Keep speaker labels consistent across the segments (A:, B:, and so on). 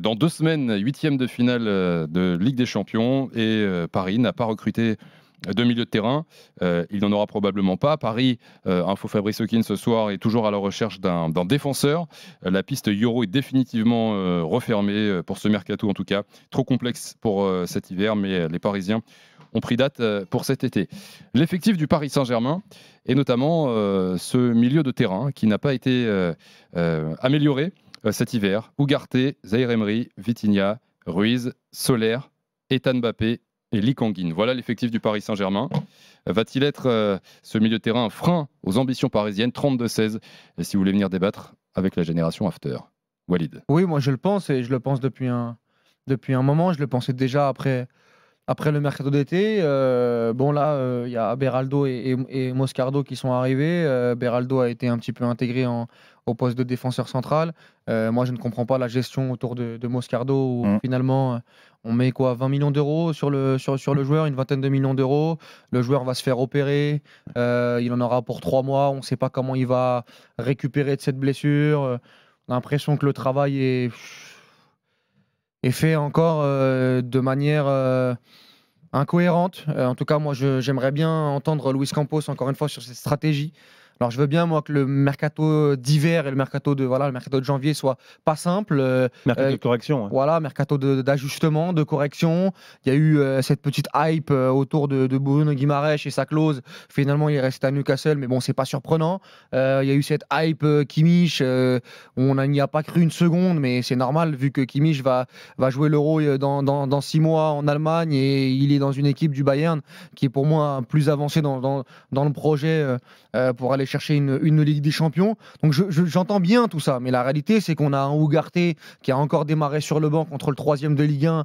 A: Dans deux semaines, huitième de finale euh, de Ligue des Champions, et euh, Paris n'a pas recruté euh, de milieu de terrain. il n'en aura probablement pas. Paris, info Fabrice Hawkins ce soir, est toujours à la recherche d'un défenseur. la piste Euro est définitivement refermée pour ce mercato, en tout cas. Trop complexe pour cet hiver, mais les Parisiens ont pris date pour cet été. L'effectif du Paris Saint-Germain, et notamment ce milieu de terrain qui n'a pas été amélioré euh, cet hiver. Ougarté, Zaire Emery, Vitinha, Ruiz, Soler, Ethan Mbappé et Likanguin. Voilà l'effectif du Paris Saint-Germain. Va-t-il être euh, ce milieu de terrain un frein aux ambitions parisiennes 32-16 euh, si vous voulez venir débattre avec la génération After, Walid. Oui, moi je le pense
B: et je le pense depuis un, depuis un moment. Je le pensais déjà après après le mercato d'été, euh, bon là, il euh, y a Beraldo et, Moscardo qui sont arrivés. Euh, Beraldo a été un petit peu intégré au poste de défenseur central. moi, je ne comprends pas la gestion autour de, Moscardo où mm. finalement on met quoi 20 millions d'euros sur le, sur, sur, le mm. joueur, une vingtaine de millions d'euros. Le joueur va se faire opérer, il en aura pour trois mois, on ne sait pas comment il va récupérer de cette blessure. On a l'impression que le travail est et fait encore euh, de manière euh, incohérente. Euh, en tout cas, moi, j'aimerais bien entendre Luis Campos encore une fois sur ses stratégies. Alors je veux bien moi que le mercato d'hiver et le mercato de voilà le mercato de janvier soit pas simple. Euh, mercato de euh, correction. Voilà, mercato d'ajustement, de, correction. Il y a eu euh, cette petite hype autour de, Bruno Guimaraes et sa clause. Finalement, il est resté à Newcastle, mais bon, c'est pas surprenant. il y a eu cette hype Kimmich. on n'y a pas cru une seconde, mais c'est normal vu que Kimmich va va jouer l'Euro dans, dans, six mois en Allemagne et il est dans une équipe du Bayern qui est pour moi plus avancée dans, dans le projet pour aller chercher une, Ligue des Champions. Donc j'entends bien tout ça, mais la réalité, c'est qu'on a un Ougarté qui a encore démarré sur le banc contre le troisième de Ligue 1 euh,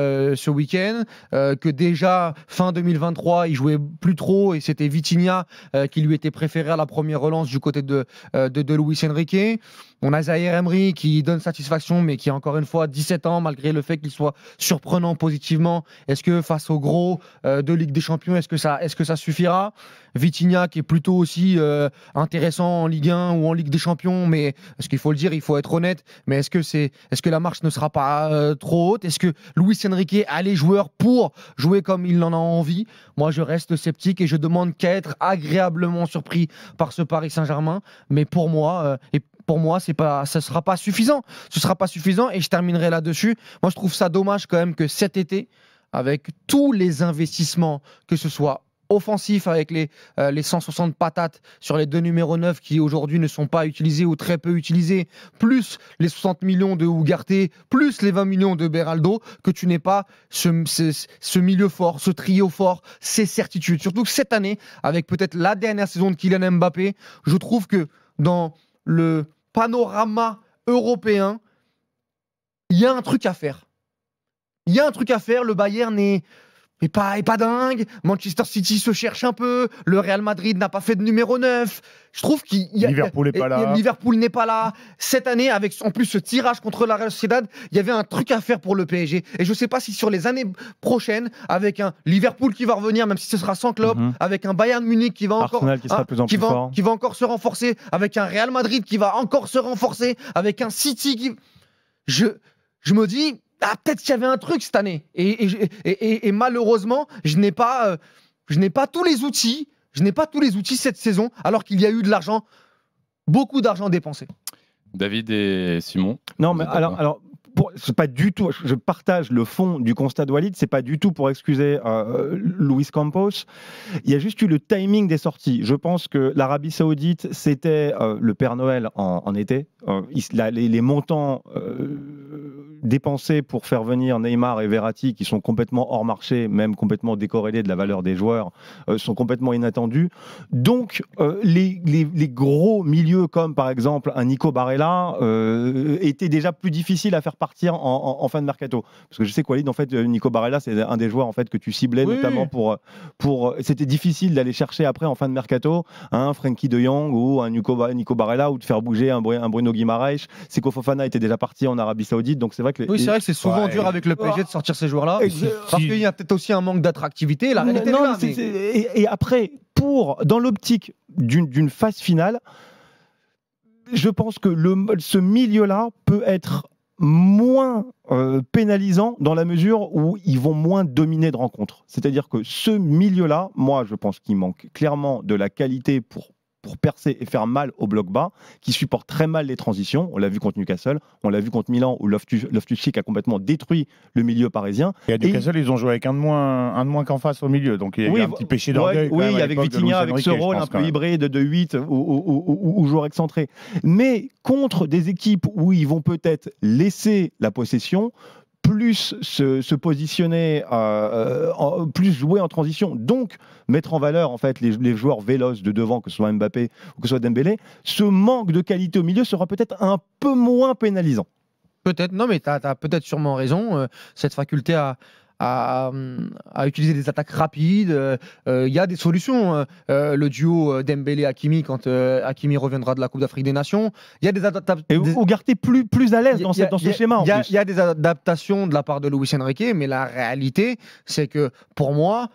B: euh, ce week-end, euh, que déjà fin 2023, il jouait plus trop et c'était Vitinha qui lui était préféré à la première relance du côté de, de, de Luis Enrique. On a Zahir Emery qui donne satisfaction, mais qui a encore une fois 17 ans, malgré le fait qu'il soit surprenant positivement. Est-ce que face au gros euh, de Ligue des Champions, est-ce que, ça, est que ça suffira Vitignac qui est plutôt aussi euh, intéressant en Ligue 1 ou en Ligue des Champions, mais ce qu'il faut le dire, il faut être honnête. Mais est-ce que, c'est, est que la marche ne sera pas euh, trop haute Est-ce que Luis Enrique a les joueurs pour jouer comme il en a envie Moi, je reste sceptique et je demande qu'à être agréablement surpris par ce Paris Saint-Germain. Mais pour moi, et pour moi, ce ne sera pas suffisant. Ce sera pas suffisant et je terminerai là-dessus. Moi, je trouve ça dommage quand même que cet été, avec tous les investissements, que ce soit offensif avec les, euh, les 160 patates sur les deux numéros 9 qui aujourd'hui ne sont pas utilisés ou très peu utilisés, plus les 60 millions de Ougarté, plus les 20 millions de Beraldo, que tu n'aies pas ce, ce, milieu fort, ce trio fort, ces certitudes. Surtout que cette année, avec peut-être la dernière saison de Kylian Mbappé, je trouve que dans le panorama européen, il y a un truc à faire. Il y a un truc à faire. Le Bayern est mais pas, et pas dingue. Manchester City se cherche un peu. Le Real Madrid n'a pas fait de numéro 9. Je trouve qu'il y a. Liverpool n'est pas là. Liverpool n'est pas là. Cette année, avec en plus ce tirage contre la Real Sociedad, il y avait un truc à faire pour le PSG. Et je ne sais pas si sur les années prochaines, avec un Liverpool qui va revenir, même si ce sera sans club, mhm. avec un Bayern Munich qui va encore. Qui, qui va encore se renforcer, avec un Real Madrid qui va encore se renforcer, avec un City qui. je me dis, ah, peut-être qu'il y avait un truc cette année. Et, et, malheureusement, je n'ai pas, euh, je n'ai pas tous les outils. Je n'ai pas tous les outils cette saison, alors qu'il y a eu de l'argent,
C: beaucoup d'argent dépensé.
A: David et Simon. Non, mais alors,
C: alors c'est pas du tout. Je partage le fond du constat de Walid. C'est pas du tout pour excuser euh, euh, Luis Campos. Il y a juste eu le timing des sorties. Je pense que l'Arabie Saoudite c'était euh, le Père Noël en, été. les, montants dépensés pour faire venir Neymar et Verratti, qui sont complètement hors marché, même complètement décorrélés de la valeur des joueurs, euh, sont complètement inattendus. Donc, euh, les, les, gros milieux, comme par exemple un Nico Barella, était euh, étaient déjà plus difficiles à faire partir en, fin de mercato. Parce que je sais quoi, en fait, Nico Barella, c'est un des joueurs en fait, que tu ciblais notamment pour. pour C'était difficile d'aller chercher après en fin de mercato un hein, Frankie de Jong ou un Nico, Barella ou de faire bouger un, Bruno Guimaraes. C'est Fofana était déjà parti en Arabie Saoudite, donc c'est vrai oui, c'est vrai que c'est souvent dur avec le PSG
B: de sortir ces joueurs-là. Parce qu'il
C: y a peut-être aussi un manque d'attractivité. et, après, pour, dans l'optique d'une phase finale, je pense que le, ce milieu-là peut être moins euh, pénalisant dans la mesure où ils vont moins dominer de rencontres. C'est-à-dire que ce milieu-là, moi, je pense qu'il manque clairement de la qualité pour pour percer et faire mal au bloc bas, qui supporte très mal les transitions. On l'a vu contre Newcastle, on l'a vu contre Milan, où Loftus-Cheek a complètement détruit le milieu parisien. Et à Newcastle, ils ont joué avec un de moins, un de moins qu'en face au milieu, donc il y a un petit péché d'orgueil. oui, avec Vitinha, avec ce rôle un peu hybride de 8 ou, ou joueur excentré. Mais contre des équipes où ils vont peut-être laisser la possession, plus se, positionner, euh, euh, plus jouer en transition, donc mettre en valeur en fait les, joueurs véloces de devant, que ce soit Mbappé ou que ce soit Dembélé, ce manque de qualité au milieu sera peut-être un peu moins pénalisant.
B: Peut-être, non mais tu as, peut-être sûrement raison, euh, cette faculté à, à, utiliser des attaques rapides. Euh, il y a des solutions. Euh, euh, le duo Dembélé-Hakimi quand Hakimi reviendra de la Coupe d'Afrique des Nations. Il y a des adaptations. Et faut plus, plus à l'aise dans, ce, dans ce schéma. Il y, a des adaptations de la part de Luis Enrique, mais la réalité, c'est que pour moi,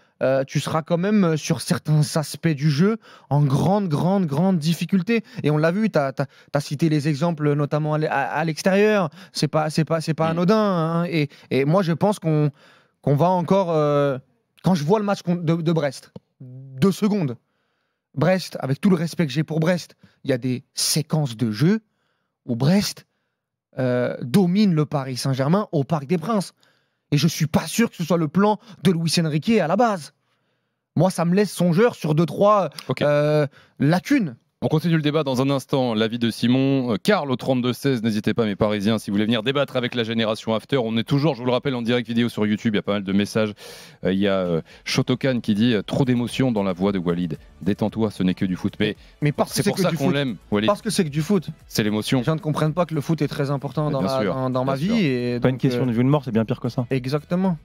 B: tu seras quand même sur certains aspects du jeu en grande, grande, grande difficulté. Et on l'a vu, tu as, cité les exemples notamment à l'extérieur. C'est pas, c'est pas, c'est pas mm. anodin. Hein. Et, et moi, je pense qu'on qu'on va encore. Euh, quand je vois le match de, Brest, deux secondes. Brest, avec tout le respect que j'ai pour Brest, il y a des séquences de jeu où Brest euh, domine le Paris Saint-Germain au Parc des Princes. Et je ne suis pas sûr que ce soit le plan de louis Enrique à la base. Moi, ça me laisse songeur sur deux trois euh, lacunes.
A: On continue le débat dans un instant. L'avis de Simon. Carl euh, au 32-16, n'hésitez pas, mes parisiens, si vous voulez venir débattre avec la génération After. On est toujours, je vous le rappelle, en direct vidéo sur YouTube. Il y a pas mal de messages. Euh, il y a euh, Shotokan qui dit Trop d'émotion dans la voix de Walid. Détends-toi, ce n'est que du foot. Mais, mais parce c'est pour ça qu'on l'aime, Walid. Parce que c'est que du foot. C'est l'émotion. Les gens
B: ne comprennent pas que le foot est très important dans, ma, vie. Et pas une question de vie
C: ou de mort, c'est bien pire que ça. Exactement.